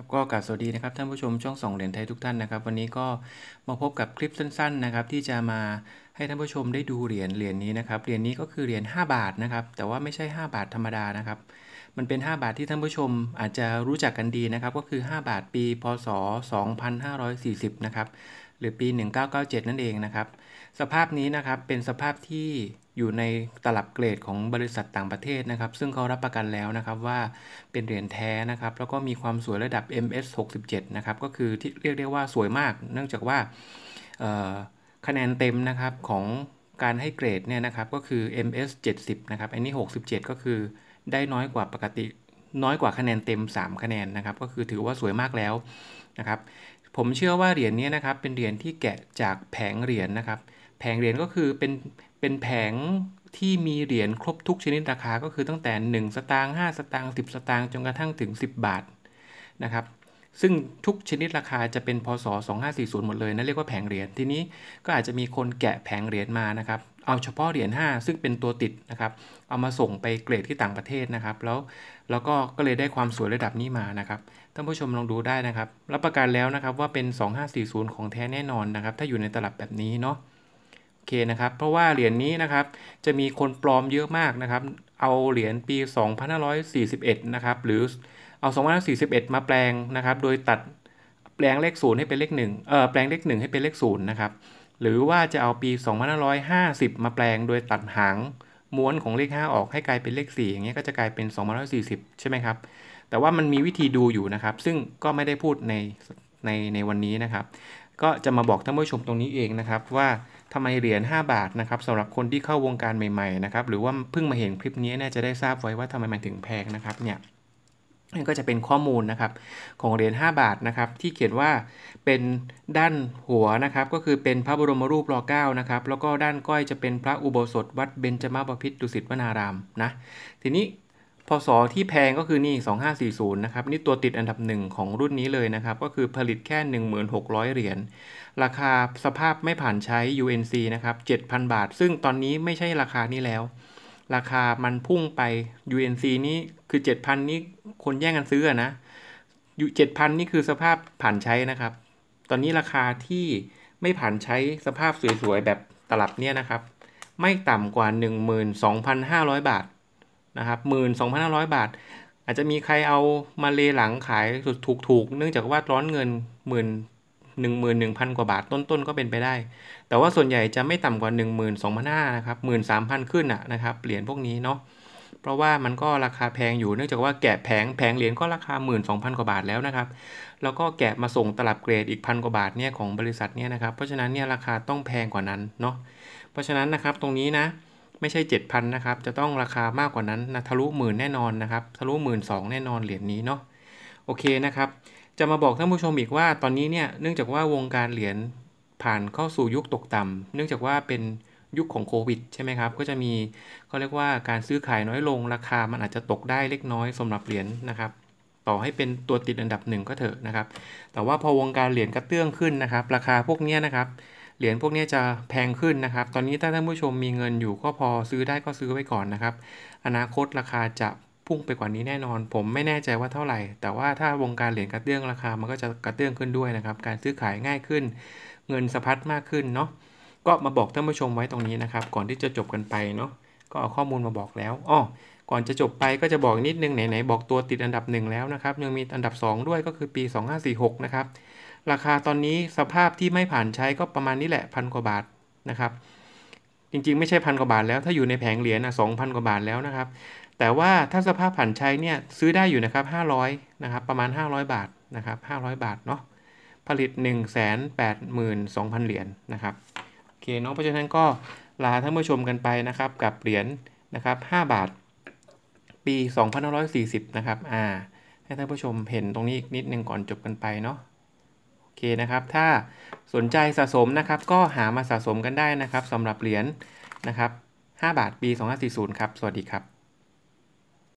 ครับก็กาบสวัสดีนะครับท่านผู้ชมช่องสองเหรียญไทยทุกท่านนะครับวันนี้ก็มาพบกับคลิปสั้นๆนะครับที่จะมาให้ท่านผู้ชมได้ดูเหรียญเหรียญนี้นะครับเหรียญนี้ก็คือเหรียญ5บาทนะครับแต่ว่าไม่ใช่ 5 บาทธรรมดานะครับมันเป็น 5 บาทที่ท่านผู้ชมอาจจะรู้จักกันดีนะครับก็คือ 5 บาทปี พศ 2540นะครับหรือปี 1997 นั่นเองนะครับสภาพนี้นะครับเป็นสภาพที่อยู่ในตลับเกรดของบริษัทต่างประเทศนะครับ ซึ่งเขารับประกันแล้วนะครับว่าเป็นเหรียญแท้นะครับแล้วก็มีความสวยระดับ MS 67นะครับก็คือที่เรียกได้ว่าสวยมาก เนื่องจากว่าคะแนนเต็มนะครับของการให้เกรดเนี่ยนะครับก็คือ MS 70นะครับอันนี้67 ก็คือได้น้อยกว่าปกติน้อยกว่าคะแนนเต็ม 3 คะแนนนะครับก็คือถือว่าสวยมากแล้วนะครับผมเชื่อว่าเหรียญนี้นะครับเป็นเหรียญที่แกะจากแผงเหรียญนะครับ แผงเหรียญก็คือเป็นเป็นแผงที่มีเหรียญครบทุกชนิดราคาก็คือตั้งแต่ 1 สตางค์5สตางค์10 สตางค์จนกระทั่งถึง 10 บาทนะครับ ซึ่งทุกชนิดราคาจะเป็นพศ 2540หมดเลยนะั่นเรียกว่าแผงเหรียญทีนี้ ก็อาจจะมีคนแกะแผงเหรียญมานะครับเอาเฉพาะเหรียญ5ซึ่งเป็นตัวติดนะครับ เอามาส่งไปเกรดที่ต่างประเทศนะครับ แล้วแล้วก็ก็เลยได้ความสวยระดับนี้มานะครับท่านผู้ชมลองดูได้นะครับรับประกันแล้วนะครับว่าเป็น 2540 ของแท้แน่นอนนะครับ ถ้าอยู่ในตลับแบบนี้เนาะโอเคนะครับเพราะว่าเหรียญนี้นะครับจะมีคนปลอมเยอะมากนะครับ เอาเหรียญปี 2541นะครับหรือเอา2541 มาแปลงนะครับ โดยตัดแปลงเลขศูนย์ให้เป็นเลขหนึ่งเออแปลงเลขหนึ่งให้เป็นเลขศูนย์นะครับหรือว่าจะเอาปี 2550 มาแปลงโดยตัดหางม้วนของเลข 5 ออกให้กลายเป็นเลข 4 อย่างเงี้ยก็จะกลายเป็น2540 ใช่ไหมครับแต่ว่ามันมีวิธีดูอยู่นะครับซึ่งก็ไม่ได้พูดในในในวันนี้นะครับ ก็จะมาบอกท่านผู้ชมตรงนี้เองนะครับว่าทำไมเหรียญ5บาทนะครับสำหรับคนที่เข้าวงการใหม่ๆนะครับหรือว่าเพิ่งมาเห็นคลิปนี้น่าจะได้ทราบไว้ว่าทำไมมันถึงแพงนะครับเนี่ยนั่นก็จะเป็นข้อมูลนะครับของเหรียญ5บาทนะครับ ที่เขียนว่าเป็นด้านหัวนะครับก็คือเป็นพระบรมรูปรอเก้านะครับแล้วก็ด้านก้อยจะเป็นพระอุโบสถวัดเบญจมาบพิตรดุสิตวนารามนะทีนี้พศที่แพงก็คือนี่ 2540นะครับนี่ตัวติดอันดับหนึ่งของรุ่นนี้เลยนะครับ ก็คือผลิตแค่ 1,600เหรียญราคาสภาพไม่ผ่านใช้ UNC นะครับ7,000 บาท ซึ่งตอนนี้ไม่ใช่ราคานี้แล้วราคามันพุ่งไป UNC นี้คือ 7,000 นี้คนแย่งกันซื้อนะ อยู่7,000 นี่คือสภาพผ่านใช้นะครับ ตอนนี้ราคาที่ไม่ผ่านใช้สภาพสวยๆ แบบตลับเนี่ยนะครับ ไม่ต่ำกว่า 12,500 บาทนะครับ12,500 บาท อาจจะมีใครเอามาเลหลังขายถูกๆ เนื่องจากว่าร้อนเงิน1 11,000กว่าบาทต้นๆก็เป็นไปได้ แต่ว่าส่วนใหญ่จะไม่ต่ำกว่า 1 2ม0 0นะครับ13,000ขึ้นอ่ะนะครับเหรียญพวกนี้เนาะเพราะว่ามันก็ราคาแพงอยู่เนื่องจากว่าแกะแผงแผงเหรียญก็ราคา 1 2 0 0นกว่าบาทแล้วนะครับแล้วก็แกะมาส่งตลับเกรดอีกพันกว่าบาทเนี่ยของบริษัทเนี่ยนะครับเพราะฉะนั้นเนี่ยราคาต้องแพงกว่านั้นเนาะเพราะฉะนั้นนะครับตรงนี้นะไม่ใช่ 7,000 นะครับ จะต้องราคามากกว่านั้นนะทะลุหมื่นแน่นอนนะครับทะลุหมื่นสองแน่นอนเหรียญนี้เนาะโอเคนะครับ จะมาบอกท่านผู้ชมอีกว่าตอนนี้เนี่ย เนื่องจากว่าวงการเหรียญผ่านเข้าสู่ยุคตกต่ำเนื่องจากว่าเป็นยุคของโควิดใช่ไหมครับ ก็จะมีเขาเรียกว่าการซื้อขายน้อยลง ราคา มันอาจจะตกได้เล็กน้อยสำหรับเหรียญนะครับ ต่อให้เป็นตัวติดอันดับหนึ่งก็เถอะนะครับ แต่ว่าพอวงการเหรียญกระเตื้องขึ้นนะครับ ราคาพวกนี้นะครับ เหรียญพวกนี้จะแพงขึ้นนะครับ ตอนนี้ถ้าท่านผู้ชมมีเงินอยู่ก็พอซื้อได้ก็ซื้อไว้ก่อนนะครับ อนาคตราคาจะพุ่งไปกว่านี้แน่นอนผมไม่แน่ใจว่าเท่าไหร่ แต่ว่าถ้าวงการเหรียญกระเตื้องราคา มันก็จะกระเตื้องขึ้นด้วยนะครับ การซื้อขายง่ายขึ้น เงินสะพัดมากขึ้นเนาะ ก็มาบอกท่านผู้ชมไว้ตรงนี้นะครับ ก่อนที่จะจบกันไปเนาะ ก็เอาข้อมูลมาบอกแล้วอ๋อก่อนจะจบไปก็จะบอกนิดนึงไหนๆบอกตัวติดอันดับ1แล้วนะครับ ยังมีอันดับ 2 ด้วยก็คือปี2546นะครับ ราคาตอนนี้สภาพที่ไม่ผ่านใช้ก็ประมาณนี้แหละพันกว่าบาทนะครับจริงๆ ไม่ใช่พันกว่าบาทแล้วถ้าอยู่ในแผงเหรียญนะสองพันกว่าบาทแล้วนะครับ แต่ว่าถ้าสภาพผ่านใช้เนี่ยซื้อได้อยู่นะครับ500นะครับประมาณ 500 บาทนะครับ500 บาทเนาะผลิต 1 8 2 0 0 0 เหรียญนนะครับโอเคเนาะเพราะฉะนั้นก็ลาท่านผู้ชมกันไปนะครับกับเหรียญนนะครับ5บาทปี 2540นะครับอ่าให้ท่านผู้ชมเห็นตรงนี้อีกนิดนึงก่อนจบกันไปเนาะเคนะครับ ถ้าสนใจสะสมนะครับ ก็หามาสะสมกันได้นะครับ สำหรับเหรียญนะครับ 5 บาทปี 2540 ครับ สวัสดีครับ